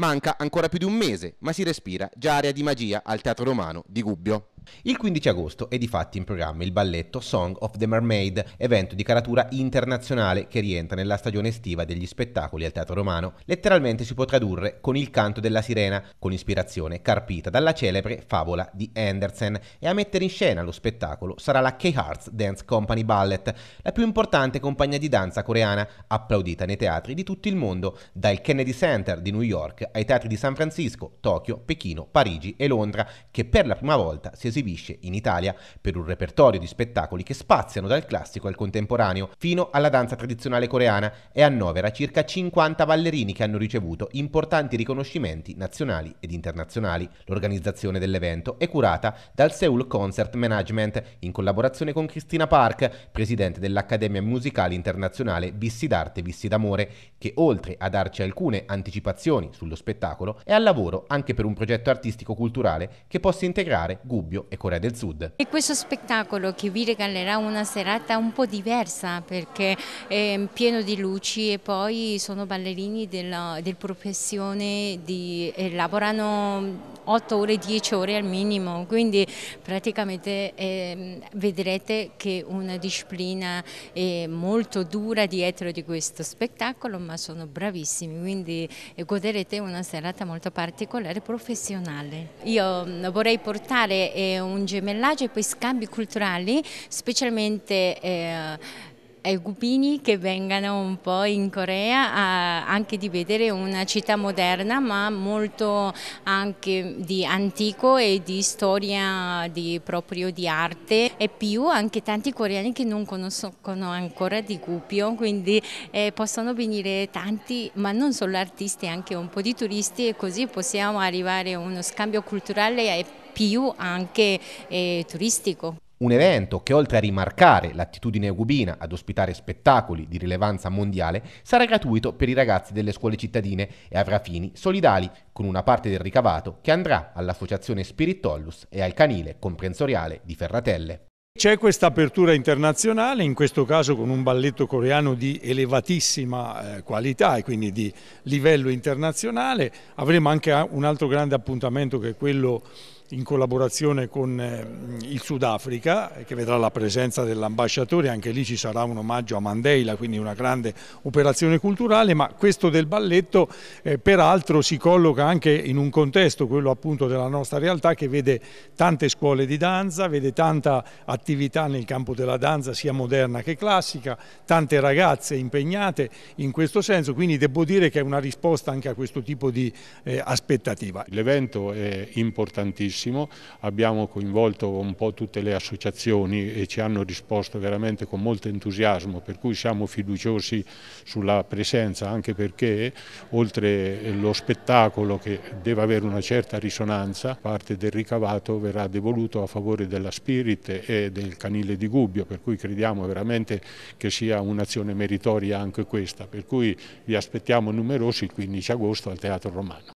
Manca ancora più di un mese, ma si respira già aria di magia al Teatro Romano di Gubbio. Il 15 agosto è di fatti in programma il balletto Song of the Mermaid, evento di caratura internazionale che rientra nella stagione estiva degli spettacoli al Teatro Romano. Letteralmente si può tradurre con il canto della sirena, con ispirazione carpita dalla celebre favola di Andersen. E a mettere in scena lo spettacolo sarà la k hearts Dance Company Ballet, la più importante compagnia di danza coreana, applaudita nei teatri di tutto il mondo, dal Kennedy Center di New York ai teatri di San Francisco, Tokyo, Pechino, Parigi e Londra, che per la prima volta si è esibisce in Italia per un repertorio di spettacoli che spaziano dal classico al contemporaneo fino alla danza tradizionale coreana e annovera circa 50 ballerini che hanno ricevuto importanti riconoscimenti nazionali ed internazionali. L'organizzazione dell'evento è curata dal Seoul Concert Management in collaborazione con Cristina Park, presidente dell'Accademia Musicale Internazionale Vissi d'Arte Vissi d'Amore, che oltre a darci alcune anticipazioni sullo spettacolo è al lavoro anche per un progetto artistico-culturale che possa integrare Gubbio Sud e Corea del Sud. E questo spettacolo che vi regalerà una serata un po' diversa perché è pieno di luci e poi sono ballerini della, del professione, di, lavorano 8 ore, 10 ore al minimo, quindi praticamente eh, vedrete che una disciplina è molto dura dietro di questo spettacolo, ma sono bravissimi, quindi eh, goderete una serata molto particolare professionale. Io mm, vorrei portare eh, un gemellaggio e poi scambi culturali, specialmente eh, ai cupini che vengano un po' in Corea a, anche di vedere una città moderna ma molto anche di antico e di storia di, proprio di arte e più anche tanti coreani che non conoscono ancora di Gupio quindi eh, possono venire tanti ma non solo artisti anche un po' di turisti e così possiamo arrivare a uno scambio culturale e più anche eh, turistico. Un evento che oltre a rimarcare l'attitudine eugubina ad ospitare spettacoli di rilevanza mondiale sarà gratuito per i ragazzi delle scuole cittadine e avrà fini solidali con una parte del ricavato che andrà all'associazione Spiritollus e al canile comprensoriale di Ferratelle. C'è questa apertura internazionale, in questo caso con un balletto coreano di elevatissima eh, qualità e quindi di livello internazionale. Avremo anche un altro grande appuntamento che è quello in collaborazione con eh, il Sudafrica eh, che vedrà la presenza dell'ambasciatore, anche lì ci sarà un omaggio a Mandela, quindi una grande operazione culturale, ma questo del balletto eh, peraltro si colloca anche in un contesto, quello appunto della nostra realtà, che vede tante scuole di danza, vede tanta attività nel campo della danza sia moderna che classica, tante ragazze impegnate in questo senso, quindi devo dire che è una risposta anche a questo tipo di eh, aspettativa. L'evento è importantissimo benissimo, abbiamo coinvolto un po' tutte le associazioni e ci hanno risposto veramente con molto entusiasmo, per cui siamo fiduciosi sulla presenza anche perché oltre lo spettacolo che deve avere una certa risonanza, parte del ricavato verrà devoluto a favore della Spirit e del Canile di Gubbio, per cui crediamo veramente che sia un'azione meritoria anche questa, per cui vi aspettiamo numerosi il 15 agosto al Teatro Romano.